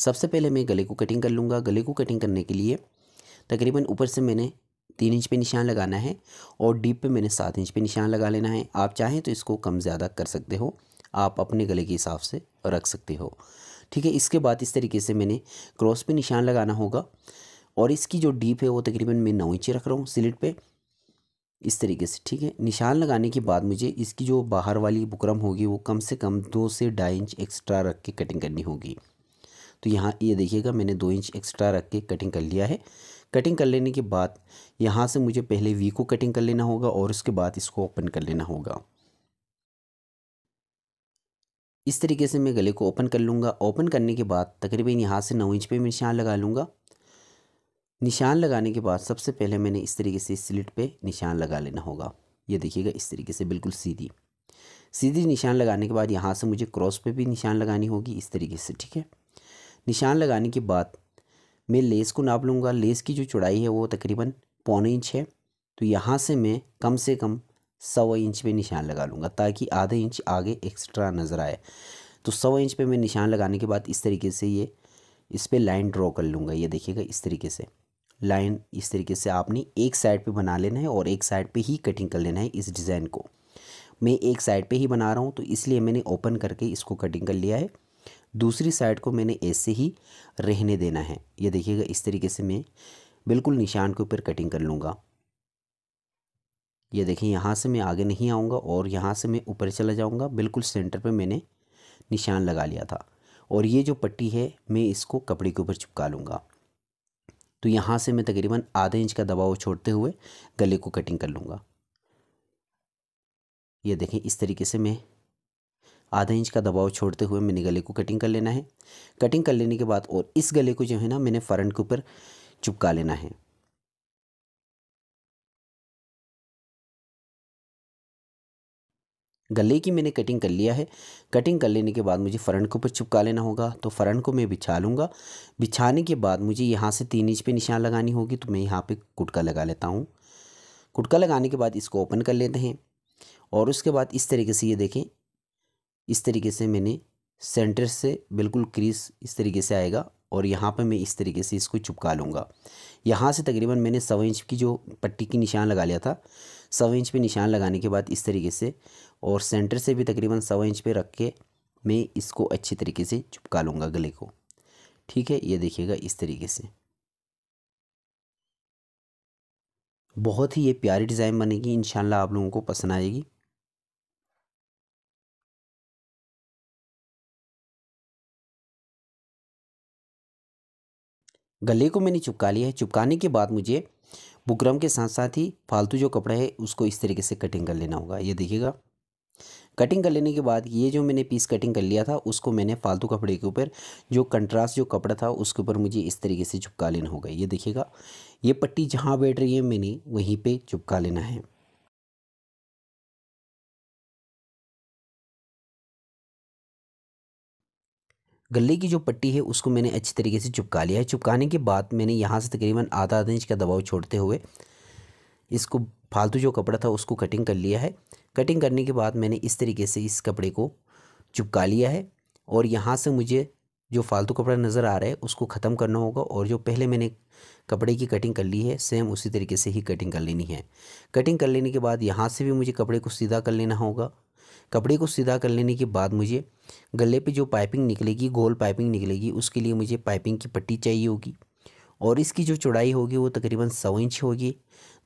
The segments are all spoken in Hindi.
सबसे पहले मैं गले को कटिंग कर लूँगा गले को कटिंग करने के लिए तकरीबन ऊपर से मैंने तीन इंच पे निशान लगाना है और डीप पे मैंने सात इंच पे निशान लगा लेना है आप चाहें तो इसको कम ज़्यादा कर सकते हो आप अपने गले के हिसाब से रख सकते हो ठीक है इसके बाद इस तरीके से मैंने क्रॉस पे निशान लगाना होगा और इसकी जो डीप है वो तकरीबन मैं नौ इंची रख रहा हूँ सिलिट पर इस तरीके से ठीक है निशान लगाने के बाद मुझे इसकी जो बाहर वाली बुकरम होगी वो कम से कम दो से ढाई इंच एक्स्ट्रा रख के कटिंग करनी होगी तो यहाँ ये देखिएगा मैंने दो इंच एक्स्ट्रा रख के कटिंग कर लिया है कटिंग कर लेने के बाद यहाँ से मुझे पहले वी को कटिंग कर लेना होगा और उसके बाद इसको ओपन कर लेना होगा इस तरीके से मैं गले को ओपन कर लूँगा ओपन करने के बाद तकरीबन यहाँ से नौ इंच पे मैं निशान लगा लूँगा निशान लगाने के बाद सबसे पहले मैंने इस तरीके से स्लिट पे निशान लगा लेना होगा ये देखिएगा इस तरीके से बिल्कुल सीधी सीधी निशान लगाने के बाद यहाँ से मुझे क्रॉस पे भी निशान लगानी होगी इस तरीके से ठीक है निशान लगाने के बाद मैं लेस को नाप लूँगा लेस की जो चौड़ाई है वो तकरीबन पौने इंच है तो यहाँ से मैं कम से कम सवा इंच पे निशान लगा लूँगा ताकि आधा इंच आगे एक्स्ट्रा नज़र आए तो सवा इंच पे मैं निशान लगाने के बाद इस तरीके से ये इस पर लाइन ड्रॉ कर लूँगा ये देखिएगा इस तरीके से लाइन इस तरीके से आपने एक साइड पे बना लेना है और एक साइड पे ही कटिंग कर लेना है इस डिज़ाइन को मैं एक साइड पे ही बना रहा हूँ तो इसलिए मैंने ओपन करके इसको कटिंग कर लिया है दूसरी साइड को मैंने ऐसे ही रहने देना है ये देखिएगा इस तरीके से मैं बिल्कुल निशान के ऊपर कटिंग कर लूँगा ये देखिए यहाँ से मैं आगे नहीं आऊँगा और यहाँ से मैं ऊपर चला जाऊँगा बिल्कुल सेंटर पर मैंने निशान लगा लिया था और ये जो पट्टी है मैं इसको कपड़े के ऊपर चिपका लूँगा तो यहाँ से मैं तकरीबन आधे इंच का दबाव छोड़ते हुए गले को कटिंग कर लूँगा ये देखें इस तरीके से मैं आधा इंच का दबाव छोड़ते हुए मैंने गले को कटिंग कर लेना है कटिंग कर लेने के बाद और इस गले को जो है ना मैंने फ्रंट के ऊपर चिपका लेना है गले की मैंने कटिंग कर लिया है कटिंग कर लेने के बाद मुझे फ्रंट के ऊपर चिपका लेना होगा तो फ्रंट को मैं बिछा लूँगा बिछाने के बाद मुझे यहाँ से तीन इंच पे निशान लगानी होगी तो मैं यहाँ पे कुटका लगा लेता हूँ कुटका लगाने के बाद इसको ओपन कर लेते हैं और उसके बाद इस तरीके से ये देखें इस तरीके से मैंने सेंटर से बिल्कुल क्रीज इस तरीके से आएगा और यहाँ पर मैं इस तरीके से इसको चिपका लूँगा यहाँ से तकरीबन मैंने सवा इंच की जो पट्टी की निशान लगा लिया था सवा इंच पे निशान लगाने के बाद इस तरीके से और सेंटर से भी तकरीबन सवा इंच पे रख के मैं इसको अच्छे तरीके से चिपका लूँगा गले को ठीक है ये देखिएगा इस तरीके से बहुत ही ये प्यारी डिज़ाइन बनेगी इन आप लोगों को पसंद आएगी गले को मैंने चिपका लिया है चिपकाने के बाद मुझे बुकरम के साथ साथ ही फालतू जो कपड़ा है उसको इस तरीके से कटिंग कर लेना होगा ये देखिएगा कटिंग कर लेने के बाद ये जो मैंने पीस कटिंग कर लिया था उसको मैंने फालतू कपड़े के ऊपर जो कंट्रास्ट जो कपड़ा था उसके ऊपर मुझे इस तरीके से चिपका लेना होगा ये देखिएगा ये पट्टी जहाँ बैठ रही है मैंने वहीं पे चिपका लेना है गले की जो पट्टी है उसको मैंने अच्छी तरीके से चिपका लिया है चिपकाने के बाद मैंने यहाँ से तकरीबन आधा आधा इंच का दबाव छोड़ते हुए इसको फालतू जो कपड़ा था उसको कटिंग कर लिया है कटिंग करने के बाद मैंने इस तरीके से इस कपड़े को चिपका लिया है और यहाँ से मुझे जो फालतू कपड़ा नज़र आ रहा है उसको ख़त्म करना होगा और जो पहले मैंने कपड़े की कटिंग कर ली है सेम उसी तरीके से ही कटिंग कर लेनी है कटिंग कर लेने के बाद यहाँ से भी मुझे कपड़े को सीधा कर लेना होगा कपड़े को सीधा कर लेने के बाद मुझे गले पे जो पाइपिंग निकलेगी गोल पाइपिंग निकलेगी उसके लिए मुझे पाइपिंग की पट्टी चाहिए होगी और इसकी जो चौड़ाई होगी वो तकरीबन सौ इंच होगी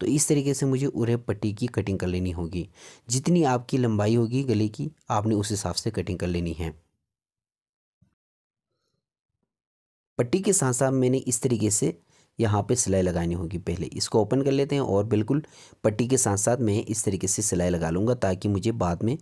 तो इस तरीके से मुझे उरे पट्टी की कटिंग कर लेनी होगी जितनी आपकी लंबाई होगी गले की आपने उस हिसाब से कटिंग कर लेनी है पट्टी के साथ साथ मैंने इस तरीके से यहाँ पे सिलाई लगानी होगी पहले इसको ओपन कर लेते हैं और बिल्कुल पट्टी के साथ साथ मैं इस तरीके से सिलाई लगा लूँगा ताकि मुझे बाद में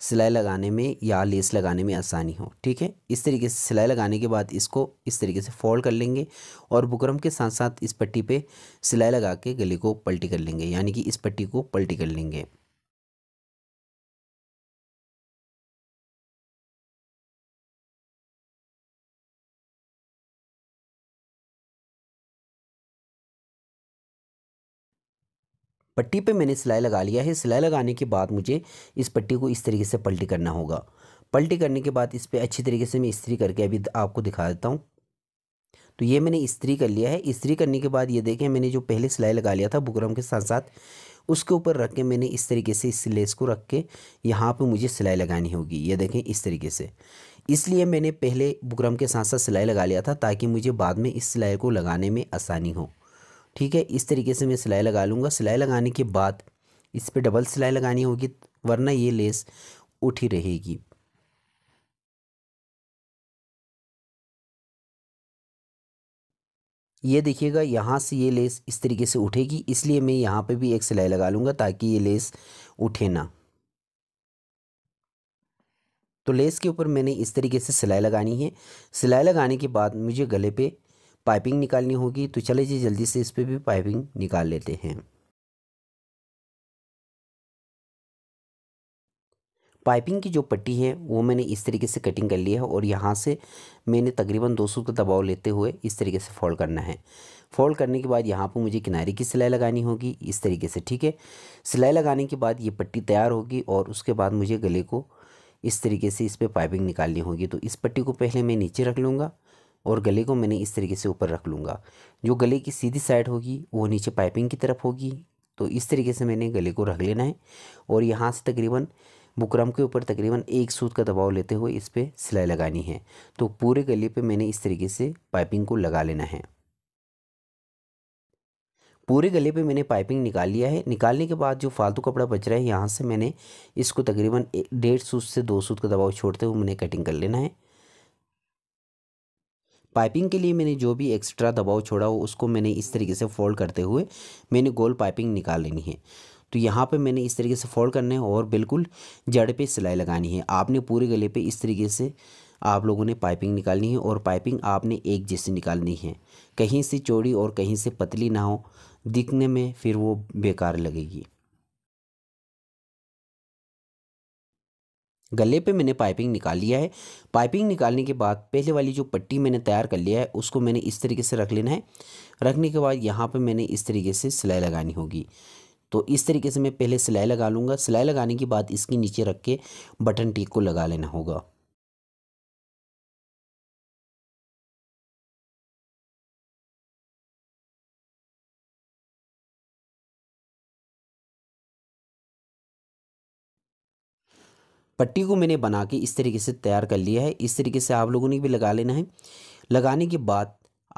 सिलाई लगाने में या लेस लगाने में आसानी हो ठीक है इस तरीके से सिलाई लगाने के बाद इसको इस तरीके से फोल्ड कर लेंगे और बुकरम के साथ साथ इस पट्टी पे सिलाई लगा के गले को पलटी कर लेंगे यानी कि इस पट्टी को पलटी कर लेंगे पट्टी पे मैंने सिलाई लगा लिया है सिलाई लगाने के बाद मुझे इस पट्टी को इस तरीके से पलटी करना होगा पलटी करने के बाद इस पर अच्छी तरीके से मैं इस्त्री करके अभी आपको दिखा देता हूँ तो ये मैंने इस्त्री कर लिया है इस्त्री करने के बाद ये देखें मैंने जो पहले सिलाई लगा लिया था बुकरम के साथ साथ उसके ऊपर रख के मैंने इस तरीके से इस लेस को रख के यहाँ पर मुझे सिलाई लगानी होगी ये देखें इस तरीके से इसलिए मैंने पहले बुकरम के साथ साथ सिलाई लगा लिया था ताकि मुझे बाद में इस सिलाई को लगाने में आसानी हो ठीक है इस तरीके से मैं सिलाई लगा लूँगा सिलाई लगाने के बाद इस पर डबल सिलाई लगानी होगी वरना ये लेस उठी रहेगी ये देखिएगा यहाँ से ये लेस इस तरीके से उठेगी इसलिए मैं यहाँ पे भी एक सिलाई लगा लूँगा ताकि ये लेस उठे ना तो लेस के ऊपर मैंने इस तरीके से सिलाई लगानी है सिलाई लगाने के बाद मुझे गले पे पाइपिंग निकालनी होगी तो चले जी जल्दी से इस पर भी पाइपिंग निकाल लेते हैं पाइपिंग की जो पट्टी है वो मैंने इस तरीके से कटिंग कर ली है और यहाँ से मैंने तकरीबन 200 का दबाव लेते हुए इस तरीके से फोल्ड करना है फोल्ड करने के बाद यहाँ पर मुझे किनारे की सिलाई लगानी होगी इस तरीके से ठीक है सिलाई लगाने के बाद ये पट्टी तैयार होगी और उसके बाद मुझे गले को इस तरीके से इस पर पाइपिंग निकालनी होगी तो इस पट्टी को पहले मैं नीचे रख लूँगा और गले को मैंने इस तरीके से ऊपर रख लूँगा जो गले की सीधी साइड होगी वो नीचे पाइपिंग की तरफ होगी तो इस तरीके से मैंने गले को रख लेना है और यहाँ से तकरीबन बुकरम के ऊपर तकरीबन एक सूत का दबाव लेते हुए इस पर सिलाई लगानी है तो पूरे गले पे मैंने इस तरीके से पाइपिंग को लगा लेना है पूरे गले पे मैंने पाइपिंग निकाल लिया है निकालने के बाद जो फालतू कपड़ा बच रहा है यहाँ से मैंने इसको तकरीबन डेढ़ सूत से दो सूत का दबाव छोड़ते हुए मैंने कटिंग कर लेना है पाइपिंग के लिए मैंने जो भी एक्स्ट्रा दबाव छोड़ा हो उसको मैंने इस तरीके से फोल्ड करते हुए मैंने गोल पाइपिंग निकाल लेनी है तो यहाँ पे मैंने इस तरीके से फोल्ड करने है और बिल्कुल जड़ पे सिलाई लगानी है आपने पूरे गले पे इस तरीके से आप लोगों ने पाइपिंग निकालनी है और पाइपिंग आपने एक जैसी निकालनी है कहीं से चौड़ी और कहीं से पतली ना हो दिखने में फिर वो बेकार लगेगी गले पे मैंने पाइपिंग निकाल लिया है पाइपिंग निकालने के बाद पहले वाली जो पट्टी मैंने तैयार कर लिया है उसको मैंने इस तरीके से रख लेना है रखने के बाद यहाँ पे मैंने इस तरीके से सिलाई लगानी होगी तो इस तरीके से मैं पहले सिलाई लगा लूँगा सिलाई लगाने के बाद इसके नीचे रख के बटन टीक को लगा लेना होगा पट्टी को मैंने बना के इस तरीके से तैयार कर लिया है इस तरीके से आप लोगों ने भी लगा लेना है लगाने के बाद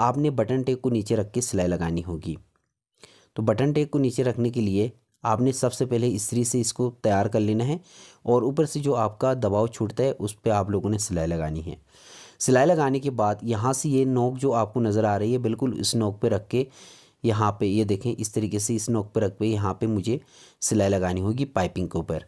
आपने बटन टेक को नीचे रख के सिलाई लगानी होगी तो बटन टेक को नीचे रखने के लिए आपने सबसे पहले इसी से इसको तैयार कर लेना है और ऊपर से जो आपका दबाव छूटता है उस पर आप लोगों ने सिलाई लगानी है सिलाई लगाने के बाद यहाँ से ये नोक जो आपको नज़र आ रही है बिल्कुल इस नोक पे रख के यहाँ पे ये देखें इस तरीके से इस नोक पे रख के यहाँ पे मुझे सिलाई लगानी होगी पाइपिंग के ऊपर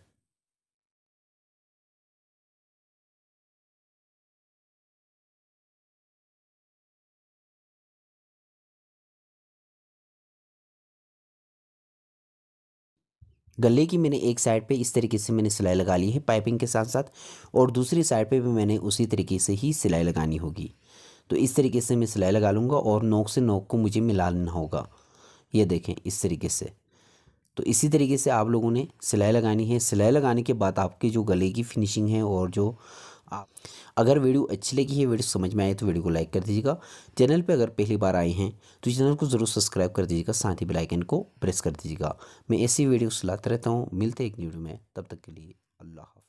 गले की मैंने एक साइड पे इस तरीके से मैंने सिलाई लगा ली है पाइपिंग के साथ साथ और दूसरी साइड पे भी मैंने उसी तरीके से ही सिलाई लगानी होगी तो इस तरीके से मैं सिलाई लगा लूँगा और नोक से नोक को मुझे मिला लेना होगा ये देखें इस तरीके से तो इसी तरीके से आप लोगों ने सिलाई लगानी है सिलाई लगाने के बाद आपके जो गले की फिनिशिंग है और जो आप अगर वीडियो अच्छी लगी है वीडियो समझ में आए तो वीडियो को लाइक कर दीजिएगा चैनल पे अगर पहली बार आए हैं तो चैनल को ज़रूर सब्सक्राइब कर दीजिएगा साथ ही बेलाइकन को प्रेस कर दीजिएगा मैं ऐसी वीडियो लाता रहता हूँ मिलते एक वीडियो में तब तक के लिए अल्लाह